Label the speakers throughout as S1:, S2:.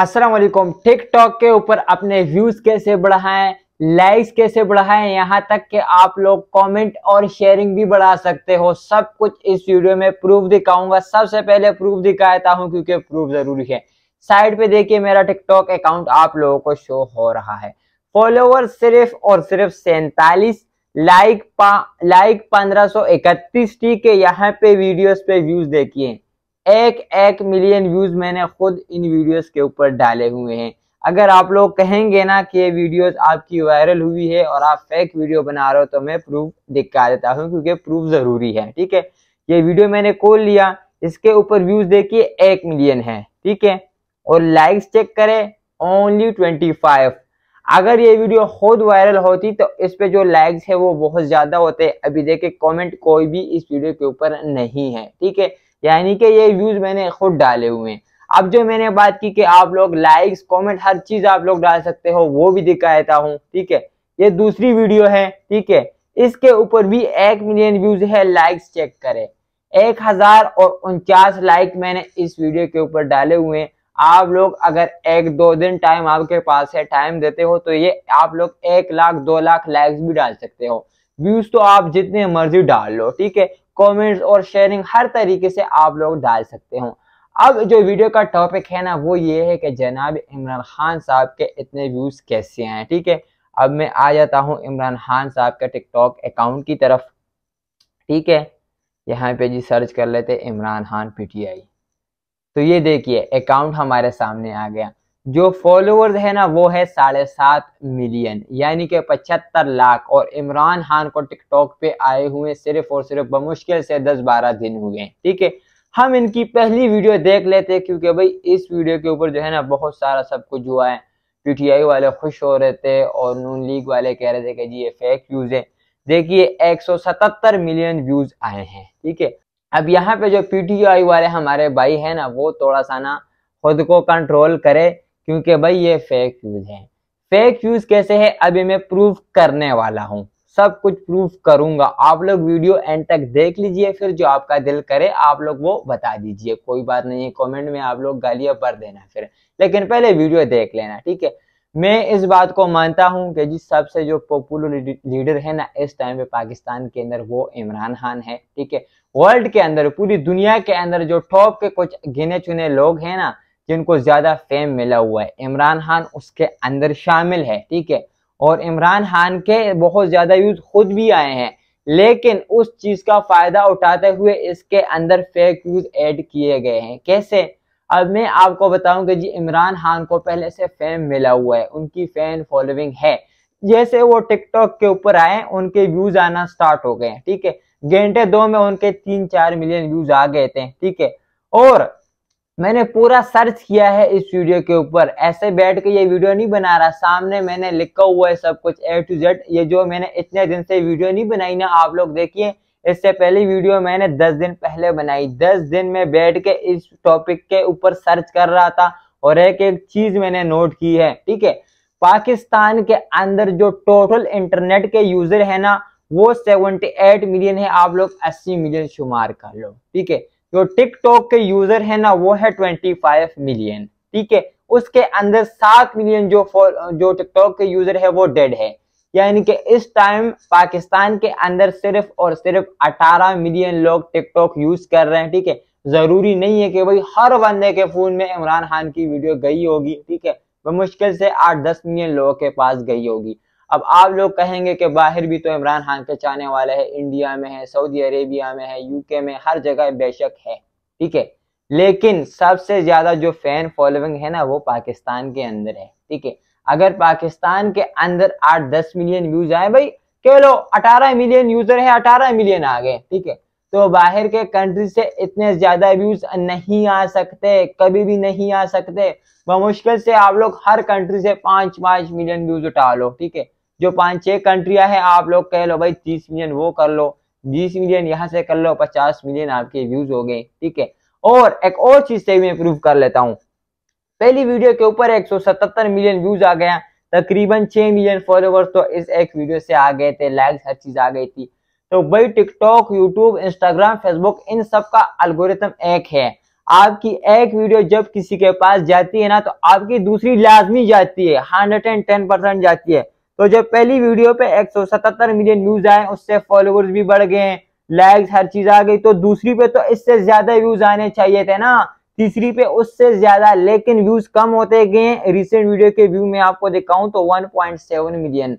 S1: असलम टिक TikTok के ऊपर अपने व्यूज कैसे बढ़ाएं लाइक्स कैसे बढ़ाएं यहाँ तक कि आप लोग कमेंट और शेयरिंग भी बढ़ा सकते हो सब कुछ इस वीडियो में प्रूफ दिखाऊंगा सबसे पहले प्रूफ दिखाता हूँ क्योंकि प्रूफ जरूरी है साइड पे देखिए मेरा टिकटॉक अकाउंट आप लोगों को शो हो रहा है फॉलोवर सिर्फ और सिर्फ सैतालीस लाइक पा लाइक पंद्रह सो इकतीस ठीक है यहाँ पे वीडियोज पे व्यूज देखिए एक एक मिलियन व्यूज मैंने खुद इन वीडियोस के ऊपर डाले हुए हैं अगर आप लोग कहेंगे ना कि ये वीडियोस आपकी वायरल हुई है और आप फेक वीडियो बना रहे हो तो मैं प्रूफ दिखा देता हूँ क्योंकि प्रूफ ज़रूरी है ठीक है ये वीडियो मैंने खोल लिया इसके ऊपर व्यूज़ देखिए एक मिलियन है ठीक है और लाइक्स चेक करें ओनली ट्वेंटी फाइव अगर ये वीडियो खुद वायरल होती तो इस पे जो लाइक्स है वो बहुत ज़्यादा होते अभी देखे कमेंट कोई भी इस वीडियो के ऊपर नहीं है ठीक है यानी कि ये व्यूज मैंने खुद डाले हुए हैं अब जो मैंने बात की कि आप लोग लाइक्स कमेंट हर चीज आप लोग डाल सकते हो वो भी दिखाता हूँ ठीक है ये दूसरी वीडियो है ठीक है इसके ऊपर भी एक मिलियन व्यूज है लाइक्स चेक करें एक हजार और उनचास लाइक मैंने इस वीडियो के ऊपर डाले हुए हैं आप लोग अगर एक दो दिन टाइम आपके पास है टाइम देते हो तो ये आप लोग एक लाख दो लाख लाइक्स भी डाल सकते हो व्यूज तो आप जितने मर्जी डाल लो ठीक है कमेंट्स और शेयरिंग हर तरीके से आप लोग डाल सकते हो अब जो वीडियो का टॉपिक है ना वो ये है कि जनाब इमरान खान साहब के इतने व्यूज कैसे आए ठीक है अब मैं आ जाता हूँ इमरान खान साहब के टिकटॉक अकाउंट की तरफ ठीक है यहाँ पे जी सर्च कर लेते इमरान खान पीटीआई तो ये देखिए अकाउंट हमारे सामने आ गया जो फॉलोअर्स है ना वो है साढ़े सात मिलियन यानी कि पचहत्तर लाख और इमरान खान को टिकटॉक पे आए हुए सिर्फ और सिर्फ बमुश्किल से दस बारह दिन हुए ठीक है हम इनकी पहली वीडियो देख लेते हैं क्योंकि भाई इस वीडियो के ऊपर जो है ना बहुत सारा सब कुछ हुआ है पीटीआई वाले खुश हो रहे थे और नून लीग वाले कह रहे थे कि जी ये फेक व्यूज है देखिए 177 मिलियन व्यूज आए हैं ठीक है अब यहाँ पे जो पीटीआई वाले हमारे भाई है ना वो थोड़ा सा ना खुद को कंट्रोल करे क्योंकि भाई ये फेक न्यूज है फेक न्यूज कैसे है अभी मैं प्रूफ करने वाला हूँ सब कुछ प्रूफ करूंगा आप लोग वीडियो एंड तक देख लीजिए फिर जो आपका दिल करे आप लोग वो बता दीजिए कोई बात नहीं है कॉमेंट में आप लोग गालियां भर देना फिर लेकिन पहले वीडियो देख लेना ठीक है मैं इस बात को मानता हूं कि जी सबसे जो पॉपुलर लीडर है ना इस टाइम पे पाकिस्तान के अंदर वो इमरान खान है ठीक है वर्ल्ड के अंदर पूरी दुनिया के अंदर जो टॉप के कुछ गिने चुने लोग हैं ना जिनको ज्यादा फेम मिला हुआ है इमरान खान उसके अंदर शामिल है ठीक है और इमरान खान के बहुत ज्यादा यूज खुद भी आए हैं लेकिन उस चीज का फायदा उठाते हुए इसके अंदर फेक यूज ऐड किए गए हैं कैसे अब मैं आपको बताऊंगा जी इमरान खान को पहले से फेम मिला हुआ है उनकी फैन फॉलोइंग है जैसे वो टिकटॉक के ऊपर आए उनके व्यूज आना स्टार्ट हो गए ठीक है घंटे दो में उनके तीन चार मिलियन व्यूज आ गए थे ठीक है और मैंने पूरा सर्च किया है इस वीडियो के ऊपर ऐसे बैठ के ये वीडियो नहीं बना रहा सामने मैंने लिखा हुआ है सब कुछ ए टू जेड ये जो मैंने इतने दिन से वीडियो नहीं बनाई ना आप लोग देखिए इससे पहले वीडियो मैंने दस दिन पहले बनाई दस दिन में बैठ के इस टॉपिक के ऊपर सर्च कर रहा था और एक एक चीज मैंने नोट की है ठीक है पाकिस्तान के अंदर जो टोटल इंटरनेट के यूजर है ना वो 78 मिलियन है आप लोग 80 मिलियन शुमार कर लो ठीक है जो टिकटॉक के यूजर है ना वो है ट्वेंटी फाइव मिलियन ठीक है उसके अंदर सात मिलियन जो जो टिकटॉक के यूजर है वो डेड है यानी कि इस टाइम पाकिस्तान के अंदर सिर्फ और सिर्फ अठारह मिलियन लोग टिकटॉक यूज कर रहे हैं ठीक है जरूरी नहीं है कि भाई हर बंदे के फोन में इमरान खान की वीडियो गई होगी ठीक है वह मुश्किल से आठ दस मिलियन लोगों के पास गई होगी अब आप लोग कहेंगे कि बाहर भी तो इमरान खान के चाहने वाले हैं इंडिया में है सऊदी अरेबिया में है यूके में हर जगह बेशक है ठीक है लेकिन सबसे ज्यादा जो फैन फॉलोइंग है ना वो पाकिस्तान के अंदर है ठीक है अगर पाकिस्तान के अंदर आठ दस मिलियन व्यूज आए भाई चलो अठारह मिलियन यूजर है अठारह मिलियन आ गए ठीक है तो बाहर के कंट्री से इतने ज्यादा व्यूज नहीं आ सकते कभी भी नहीं आ सकते मुश्किल से आप लोग हर कंट्री से पांच पांच मिलियन व्यूज उठा लो ठीक है जो पांच छह कंट्रिया है आप लोग कह लो भाई तीस मिलियन वो कर लो बीस मिलियन यहाँ से कर लो पचास मिलियन आपके व्यूज हो गए ठीक है और एक और चीज से मैं प्रूव कर लेता हूँ पहली वीडियो के ऊपर एक मिलियन व्यूज आ गया तकरीबन छह मिलियन फॉलोवर्स तो इस एक वीडियो से आ गए थे लाइक हर चीज आ गई थी तो भाई टिकटॉक यूट्यूब इंस्टाग्राम फेसबुक इन सब का अल्गोरिथम एक है आपकी एक वीडियो जब किसी के पास जाती है ना तो आपकी दूसरी लाजमी जाती है हंड्रेड एंड टेन परसेंट जाती है तो जब पहली वीडियो पे 177 मिलियन व्यूज आए उससे फॉलोवर्स भी बढ़ गए लाइक्स हर चीज आ गई तो दूसरी पे तो इससे ज्यादा व्यूज आने चाहिए थे ना तीसरी पे उससे ज्यादा लेकिन व्यूज कम होते गए रिसेंट वीडियो के व्यू में आपको दिखाऊं तो 1.7 मिलियन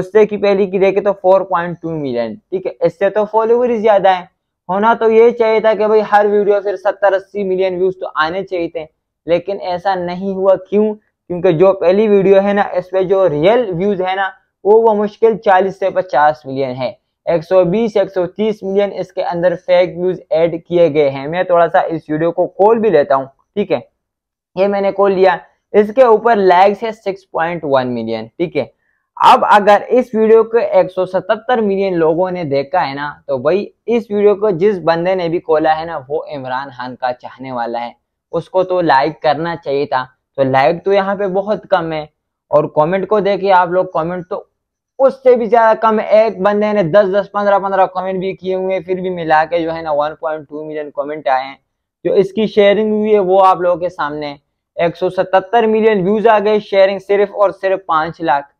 S1: उससे की पहली की देखे तो 4.2 मिलियन ठीक है इससे तो फॉलोवर ज्यादा है होना तो ये चाहिए था कि भाई हर वीडियो फिर सत्तर अस्सी मिलियन व्यूज तो आने चाहिए थे लेकिन ऐसा नहीं हुआ क्यों क्योंकि जो पहली वीडियो है ना इस पर जो रियल व्यूज है ना वो वो मुश्किल 40 से 50 मिलियन है 120 130 मिलियन इसके अंदर फेक व्यूज ऐड किए गए हैं मैं थोड़ा सा इस वीडियो को कॉल भी लेता हूँ ठीक है ये मैंने कॉल लिया इसके ऊपर लाइक्स है 6.1 मिलियन ठीक है अब अगर इस वीडियो को 177 मिलियन लोगों ने देखा है ना तो भाई इस वीडियो को जिस बंदे ने भी खोला है ना वो इमरान खान का चाहने वाला है उसको तो लाइक करना चाहिए था तो लाइक तो यहाँ पे बहुत कम है और कमेंट को देखिए आप लोग कमेंट तो उससे भी ज्यादा कम एक बंदे ने दस दस पंद्रह पंद्रह कमेंट भी किए हुए फिर भी मिला के जो है ना one point two million comment आए हैं जो इसकी शेयरिंग हुई है वो आप लोगों के सामने एक सौ सतहत्तर मिलियन व्यूज आ गए शेयरिंग सिर्फ और सिर्फ पांच लाख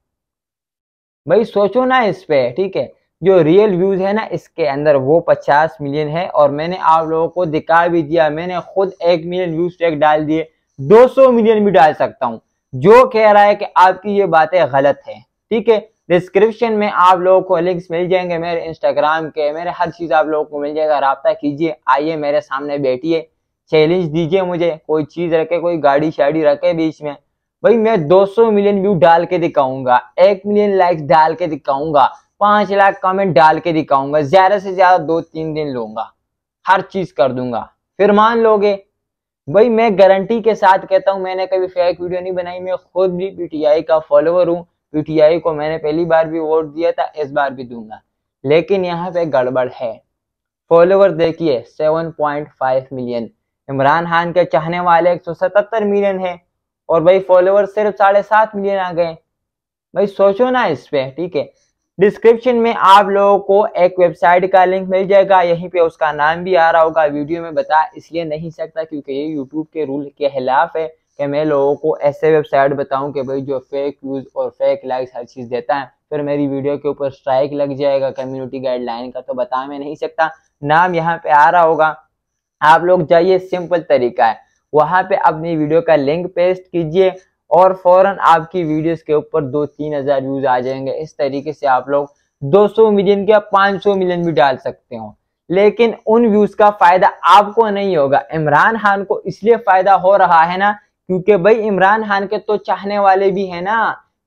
S1: भाई सोचो ना इस पे ठीक है जो रियल व्यूज है ना इसके अंदर वो 50 मिलियन है और मैंने आप लोगों को दिखा भी दिया मैंने खुद एक मिलियन व्यूज टैग डाल दिए 200 मिलियन भी डाल सकता हूँ जो कह रहा है कि आपकी ये बातें गलत है ठीक है डिस्क्रिप्शन में आप लोगों को लिंक्स मिल जाएंगे मेरे इंस्टाग्राम के मेरे हर चीज़ आप लोगों को मिल जाएगा रबता कीजिए आइए मेरे सामने बैठिए चैलेंज दीजिए मुझे कोई चीज़ रखे कोई गाड़ी शाड़ी रखे बीच में भाई मैं 200 मिलियन व्यू डाल के दिखाऊंगा एक मिलियन लाइक्स डाल के दिखाऊंगा पांच लाख कमेंट डाल के दिखाऊंगा ज्यादा से ज्यादा दो तीन दिन लूंगा हर चीज कर दूंगा फिर मान लोगे भाई मैं गारंटी के साथ कहता हूँ मैंने कभी फेक वीडियो नहीं बनाई मैं खुद भी पीटीआई का फॉलोअर हूँ पीटीआई को मैंने पहली बार भी वोट दिया था इस बार भी दूंगा लेकिन यहाँ पे गड़बड़ है फॉलोवर देखिए 7.5 मिलियन इमरान खान के चाहने वाले 177 मिलियन है और भाई फॉलोवर सिर्फ साढ़े सात मिलियन आ गए भाई सोचो ना इस पे ठीक है डिस्क्रिप्शन में आप लोगों को एक वेबसाइट का लिंक मिल जाएगा यहीं पे उसका नाम भी आ रहा होगा वीडियो में बता इसलिए नहीं सकता क्योंकि ये यूट्यूब के रूल के खिलाफ है कि मैं लोगों को ऐसे वेबसाइट बताऊं कि भाई जो फेक व्यूज़ और फेक लाइक्स हर चीज़ देता है फिर मेरी वीडियो के ऊपर स्ट्राइक लग जाएगा कम्युनिटी गाइडलाइन का तो बता मैं नहीं सकता नाम यहाँ पे आ रहा होगा आप लोग जाइए सिंपल तरीका है वहाँ पे अपनी वीडियो का लिंक पेस्ट कीजिए और फौरन आपकी वीडियोस के ऊपर दो तीन हजार व्यूज आ जाएंगे इस तरीके से आप लोग 200 मिलियन या 500 मिलियन भी डाल सकते हो लेकिन उन व्यूज का फायदा आपको नहीं होगा इमरान खान को इसलिए फायदा हो रहा है ना क्योंकि भाई इमरान खान के तो चाहने वाले भी है ना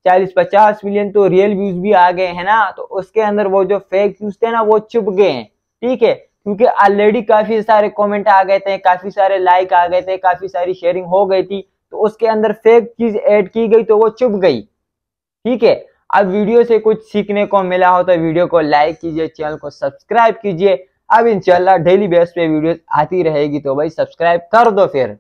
S1: चालीस पचास मिलियन तो रियल व्यूज भी आ गए है ना तो उसके अंदर वो जो फेक व्यूज थे ना वो छुप गए हैं ठीक है क्योंकि ऑलरेडी काफी सारे कमेंट आ गए थे काफी सारे लाइक आ गए थे काफी सारी शेयरिंग हो गई थी तो उसके अंदर फेक चीज ऐड की गई तो वो चुप गई ठीक है अब वीडियो से कुछ सीखने को मिला हो तो वीडियो को लाइक कीजिए चैनल को सब्सक्राइब कीजिए अब इंशाल्लाह डेली बेस पे वीडियो आती रहेगी तो भाई सब्सक्राइब कर दो फिर